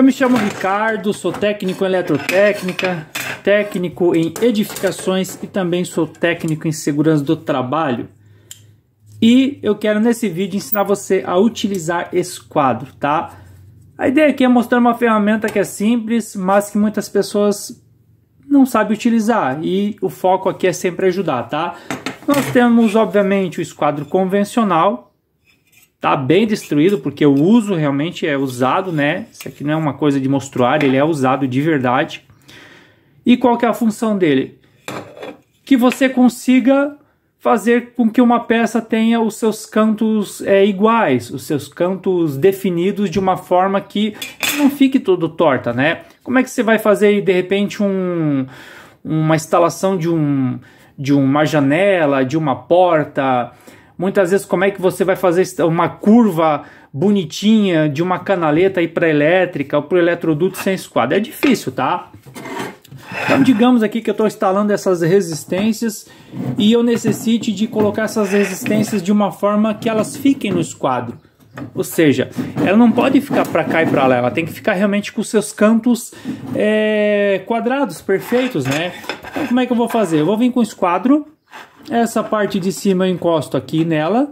Eu me chamo Ricardo, sou técnico em eletrotécnica, técnico em edificações e também sou técnico em segurança do trabalho. E eu quero nesse vídeo ensinar você a utilizar esse quadro, tá? A ideia aqui é mostrar uma ferramenta que é simples, mas que muitas pessoas não sabem utilizar e o foco aqui é sempre ajudar, tá? Nós temos, obviamente, o esquadro convencional, Tá bem destruído porque o uso realmente é usado, né? Isso aqui não é uma coisa de mostrar, ele é usado de verdade. E qual que é a função dele? Que você consiga fazer com que uma peça tenha os seus cantos é, iguais, os seus cantos definidos de uma forma que não fique todo torta, né? Como é que você vai fazer de repente um, uma instalação de um de uma janela, de uma porta, Muitas vezes, como é que você vai fazer uma curva bonitinha de uma canaleta aí para elétrica ou para o eletroduto sem esquadro É difícil, tá? Então, digamos aqui que eu estou instalando essas resistências e eu necessite de colocar essas resistências de uma forma que elas fiquem no esquadro. Ou seja, ela não pode ficar para cá e para lá, ela tem que ficar realmente com seus cantos é, quadrados, perfeitos, né? Então, como é que eu vou fazer? Eu vou vir com o esquadro, essa parte de cima eu encosto aqui nela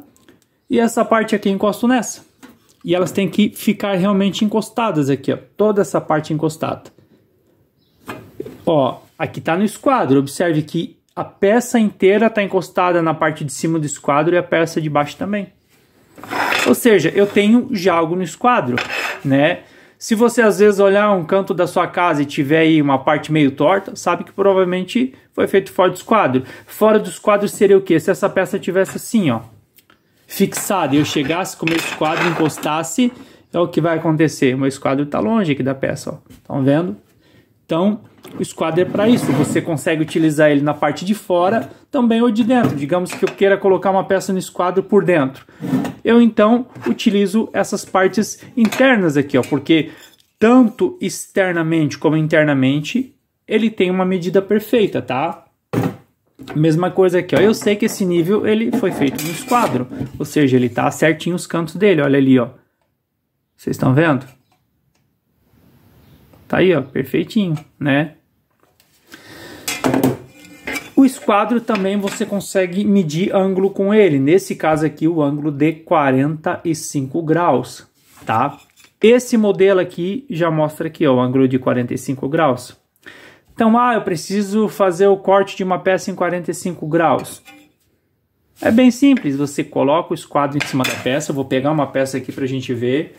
e essa parte aqui eu encosto nessa. E elas têm que ficar realmente encostadas aqui, ó. Toda essa parte encostada. Ó, aqui tá no esquadro. Observe que a peça inteira tá encostada na parte de cima do esquadro e a peça de baixo também. Ou seja, eu tenho já algo no esquadro, né? Se você às vezes olhar um canto da sua casa e tiver aí uma parte meio torta, sabe que provavelmente foi feito fora dos quadros. Fora dos quadros seria o quê? Se essa peça tivesse assim, ó, fixada, e eu chegasse com meu esquadro e encostasse, é o que vai acontecer. Meu esquadro está longe aqui da peça, ó. Estão vendo? Então, o esquadro é para isso. Você consegue utilizar ele na parte de fora, também ou de dentro. Digamos que eu queira colocar uma peça no esquadro por dentro. Eu então utilizo essas partes internas aqui, ó, porque tanto externamente como internamente ele tem uma medida perfeita, tá? Mesma coisa aqui, ó. Eu sei que esse nível ele foi feito no esquadro, ou seja, ele tá certinho os cantos dele. Olha ali, ó. Vocês estão vendo? Tá aí, ó, perfeitinho, né? O esquadro também você consegue medir ângulo com ele. Nesse caso aqui, o ângulo de 45 graus, tá? Esse modelo aqui já mostra aqui, ó, o ângulo de 45 graus. Então, ah, eu preciso fazer o corte de uma peça em 45 graus. É bem simples, você coloca o esquadro em cima da peça. Eu vou pegar uma peça aqui para a gente ver.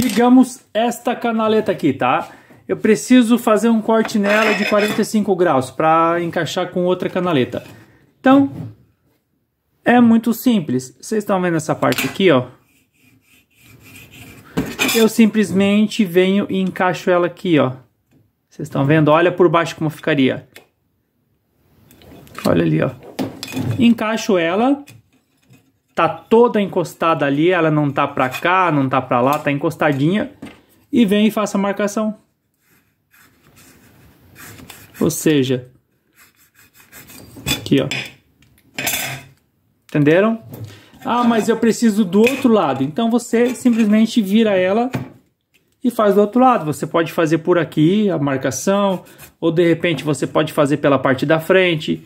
digamos, esta canaleta aqui, tá? Eu preciso fazer um corte nela de 45 graus para encaixar com outra canaleta. Então, é muito simples. Vocês estão vendo essa parte aqui, ó? Eu simplesmente venho e encaixo ela aqui, ó. Vocês estão vendo? Olha por baixo como ficaria. Olha ali, ó. Encaixo ela tá toda encostada ali, ela não tá para cá, não tá para lá, tá encostadinha e vem e faça a marcação. Ou seja, aqui ó. Entenderam? Ah, mas eu preciso do outro lado. Então você simplesmente vira ela e faz do outro lado. Você pode fazer por aqui a marcação, ou de repente você pode fazer pela parte da frente.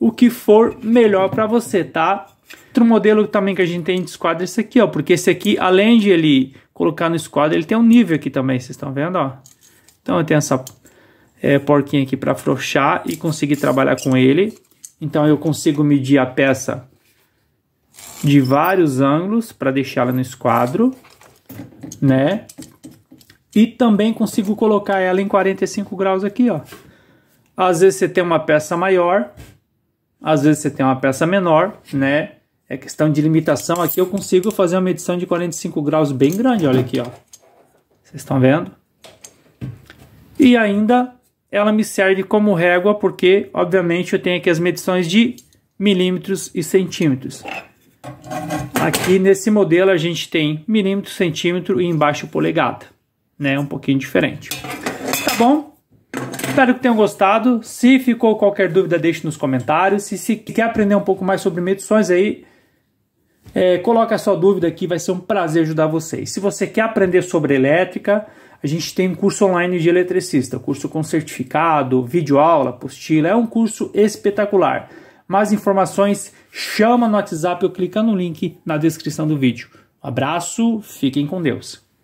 O que for melhor para você, tá? Outro modelo também que a gente tem de esquadra é esse aqui, ó. Porque esse aqui, além de ele colocar no esquadro ele tem um nível aqui também, vocês estão vendo, ó. Então eu tenho essa é, porquinha aqui para afrouxar e conseguir trabalhar com ele. Então eu consigo medir a peça de vários ângulos para deixá-la no esquadro, né? E também consigo colocar ela em 45 graus aqui, ó. Às vezes você tem uma peça maior, às vezes você tem uma peça menor, né? É questão de limitação. Aqui eu consigo fazer uma medição de 45 graus bem grande. Olha aqui, ó. Vocês estão vendo? E ainda ela me serve como régua porque, obviamente, eu tenho aqui as medições de milímetros e centímetros. Aqui nesse modelo a gente tem milímetro, centímetro e embaixo polegada, né? Um pouquinho diferente. Tá bom? Espero que tenham gostado. Se ficou qualquer dúvida, deixe nos comentários. E se quer aprender um pouco mais sobre medições aí, é, coloca a sua dúvida aqui, vai ser um prazer ajudar vocês. Se você quer aprender sobre elétrica, a gente tem um curso online de eletricista, curso com certificado, videoaula, apostila, é um curso espetacular. Mais informações, chama no WhatsApp ou clica no link na descrição do vídeo. Um abraço, fiquem com Deus.